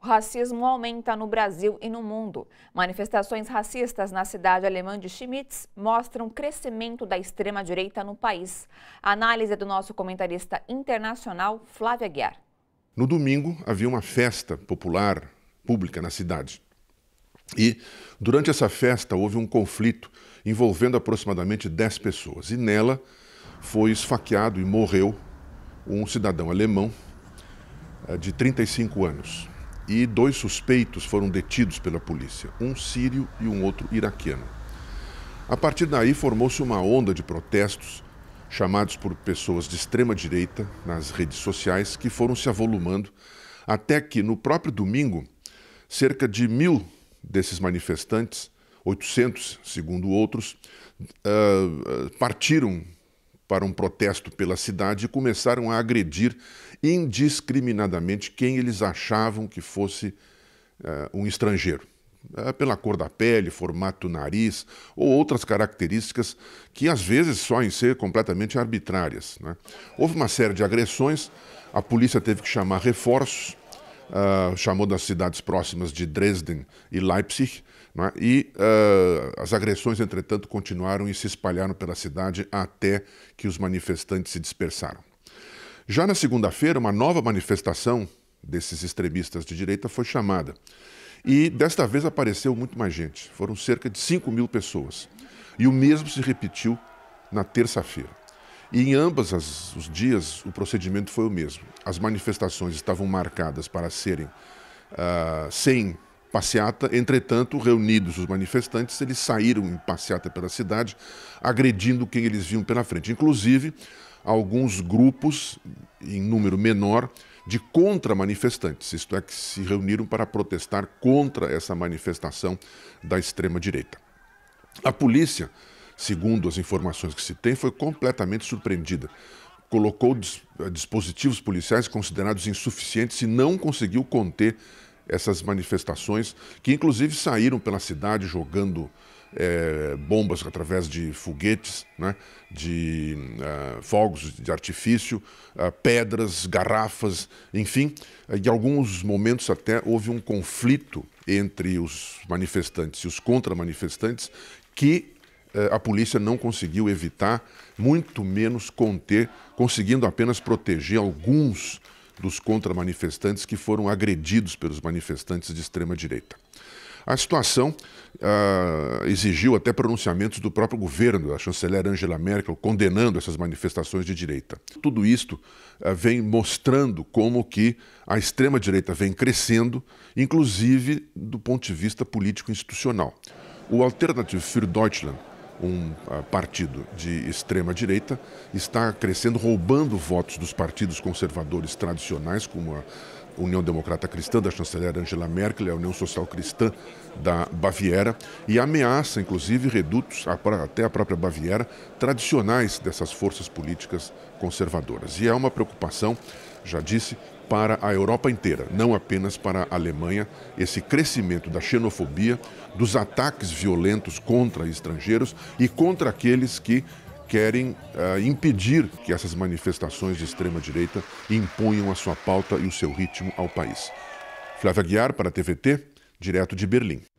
O racismo aumenta no Brasil e no mundo. Manifestações racistas na cidade alemã de Schmitz mostram crescimento da extrema-direita no país. A análise é do nosso comentarista internacional, Flávio Aguiar. No domingo, havia uma festa popular pública na cidade. E, durante essa festa, houve um conflito envolvendo aproximadamente 10 pessoas. E nela foi esfaqueado e morreu um cidadão alemão eh, de 35 anos e dois suspeitos foram detidos pela polícia, um sírio e um outro iraquiano. A partir daí formou-se uma onda de protestos chamados por pessoas de extrema direita nas redes sociais que foram se avolumando até que no próprio domingo cerca de mil desses manifestantes, 800 segundo outros, ah, ah, partiram para um protesto pela cidade e começaram a agredir indiscriminadamente quem eles achavam que fosse uh, um estrangeiro. Uh, pela cor da pele, formato do nariz ou outras características que às vezes só em ser completamente arbitrárias. Né? Houve uma série de agressões, a polícia teve que chamar reforços uh, chamou das cidades próximas de Dresden e Leipzig, é? e uh, as agressões, entretanto, continuaram e se espalharam pela cidade até que os manifestantes se dispersaram. Já na segunda-feira, uma nova manifestação desses extremistas de direita foi chamada. E desta vez apareceu muito mais gente, foram cerca de 5 mil pessoas. E o mesmo se repetiu na terça-feira. E em ambos as, os dias, o procedimento foi o mesmo. As manifestações estavam marcadas para serem uh, sem passeata, entretanto, reunidos os manifestantes, eles saíram em passeata pela cidade, agredindo quem eles viam pela frente. Inclusive, alguns grupos, em número menor, de contra-manifestantes, isto é, que se reuniram para protestar contra essa manifestação da extrema-direita. A polícia segundo as informações que se tem, foi completamente surpreendida. Colocou dis eh, dispositivos policiais considerados insuficientes e não conseguiu conter essas manifestações, que inclusive saíram pela cidade jogando é, bombas através de foguetes, né, de uh, fogos de artifício, uh, pedras, garrafas, enfim. Em alguns momentos até houve um conflito entre os manifestantes e os contra-manifestantes que eh, a polícia não conseguiu evitar, muito menos conter, conseguindo apenas proteger alguns dos contra-manifestantes que foram agredidos pelos manifestantes de extrema-direita. A situação uh, exigiu até pronunciamentos do próprio governo, da chanceler Angela Merkel, condenando essas manifestações de direita. Tudo isto uh, vem mostrando como que a extrema-direita vem crescendo, inclusive do ponto de vista político-institucional. O Alternative für Deutschland, um uh, partido de extrema direita está crescendo, roubando votos dos partidos conservadores tradicionais, como a União Democrata Cristã da chanceler Angela Merkel, a União Social Cristã da Baviera, e ameaça, inclusive, redutos até a própria Baviera, tradicionais dessas forças políticas conservadoras. E é uma preocupação, já disse, para a Europa inteira, não apenas para a Alemanha, esse crescimento da xenofobia, dos ataques violentos contra estrangeiros e contra aqueles que querem uh, impedir que essas manifestações de extrema-direita impunham a sua pauta e o seu ritmo ao país. Flávia Guiar, para a TVT, direto de Berlim.